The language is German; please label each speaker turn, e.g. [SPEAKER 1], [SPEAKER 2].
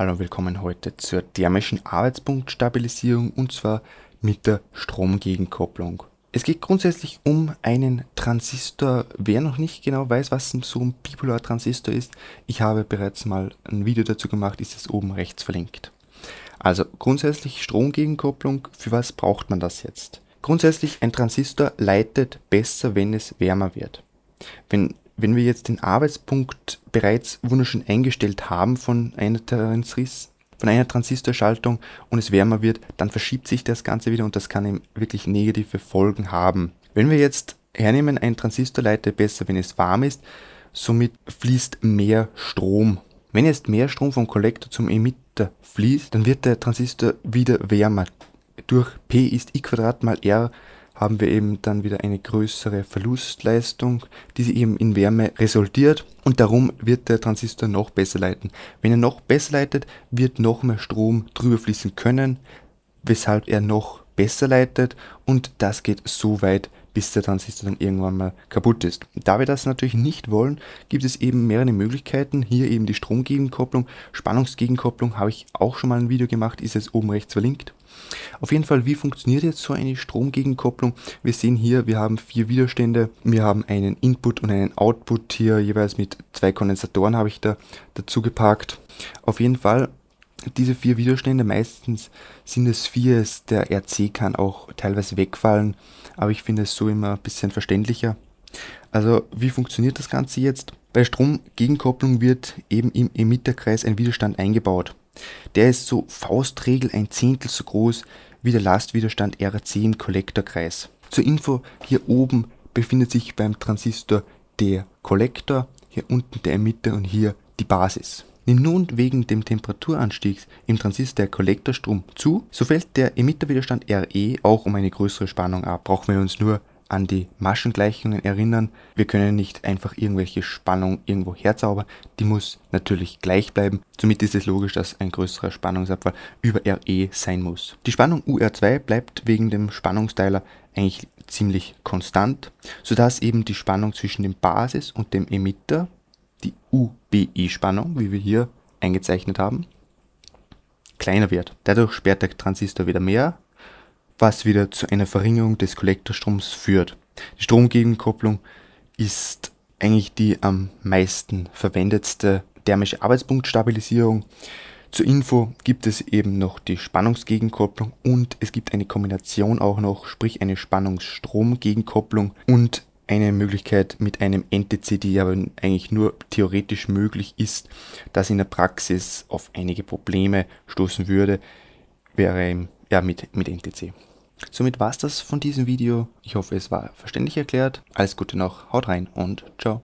[SPEAKER 1] Hallo und willkommen heute zur thermischen Arbeitspunktstabilisierung und zwar mit der Stromgegenkopplung. Es geht grundsätzlich um einen Transistor. Wer noch nicht genau weiß, was so ein bipolar Transistor ist, ich habe bereits mal ein Video dazu gemacht, ist es oben rechts verlinkt. Also grundsätzlich Stromgegenkopplung, für was braucht man das jetzt? Grundsätzlich ein Transistor leitet besser, wenn es wärmer wird. Wenn wenn wir jetzt den Arbeitspunkt bereits wunderschön eingestellt haben von einer, Transist von einer Transistorschaltung und es wärmer wird, dann verschiebt sich das Ganze wieder und das kann eben wirklich negative Folgen haben. Wenn wir jetzt hernehmen, ein Transistor leitet besser, wenn es warm ist, somit fließt mehr Strom. Wenn jetzt mehr Strom vom Kollektor zum Emitter fließt, dann wird der Transistor wieder wärmer. Durch P ist I mal R haben wir eben dann wieder eine größere Verlustleistung, die eben in Wärme resultiert und darum wird der Transistor noch besser leiten. Wenn er noch besser leitet, wird noch mehr Strom drüber fließen können, weshalb er noch besser leitet und das geht so weit, bis der Transistor dann irgendwann mal kaputt ist. Da wir das natürlich nicht wollen, gibt es eben mehrere Möglichkeiten. Hier eben die Stromgegenkopplung, Spannungsgegenkopplung habe ich auch schon mal ein Video gemacht, ist jetzt oben rechts verlinkt. Auf jeden Fall, wie funktioniert jetzt so eine Stromgegenkopplung? Wir sehen hier, wir haben vier Widerstände, wir haben einen Input und einen Output hier, jeweils mit zwei Kondensatoren habe ich da dazu geparkt. Auf jeden Fall diese vier Widerstände, meistens sind es vier, der RC kann auch teilweise wegfallen, aber ich finde es so immer ein bisschen verständlicher. Also wie funktioniert das Ganze jetzt? Bei Stromgegenkopplung wird eben im Emitterkreis ein Widerstand eingebaut. Der ist so Faustregel ein Zehntel so groß wie der Lastwiderstand RC im Kollektorkreis. Zur Info, hier oben befindet sich beim Transistor der Kollektor, hier unten der Emitter und hier die Basis. Nimmt nun wegen dem Temperaturanstiegs im Transistor der Kollektorstrom zu, so fällt der Emitterwiderstand Re auch um eine größere Spannung ab. Brauchen wir uns nur an die Maschengleichungen erinnern. Wir können nicht einfach irgendwelche Spannung irgendwo herzaubern. Die muss natürlich gleich bleiben. Somit ist es logisch, dass ein größerer Spannungsabfall über Re sein muss. Die Spannung UR2 bleibt wegen dem Spannungsteiler eigentlich ziemlich konstant, sodass eben die Spannung zwischen dem Basis- und dem Emitter die UBE-Spannung, wie wir hier eingezeichnet haben, kleiner wird. Dadurch sperrt der Transistor wieder mehr, was wieder zu einer Verringerung des Kollektorstroms führt. Die Stromgegenkopplung ist eigentlich die am meisten verwendetste thermische Arbeitspunktstabilisierung. Zur Info gibt es eben noch die Spannungsgegenkopplung und es gibt eine Kombination auch noch, sprich eine Spannungsstromgegenkopplung und eine Möglichkeit mit einem NTC, die aber eigentlich nur theoretisch möglich ist, das in der Praxis auf einige Probleme stoßen würde, wäre ja, mit, mit NTC. Somit war es das von diesem Video. Ich hoffe, es war verständlich erklärt. Alles Gute noch, haut rein und ciao.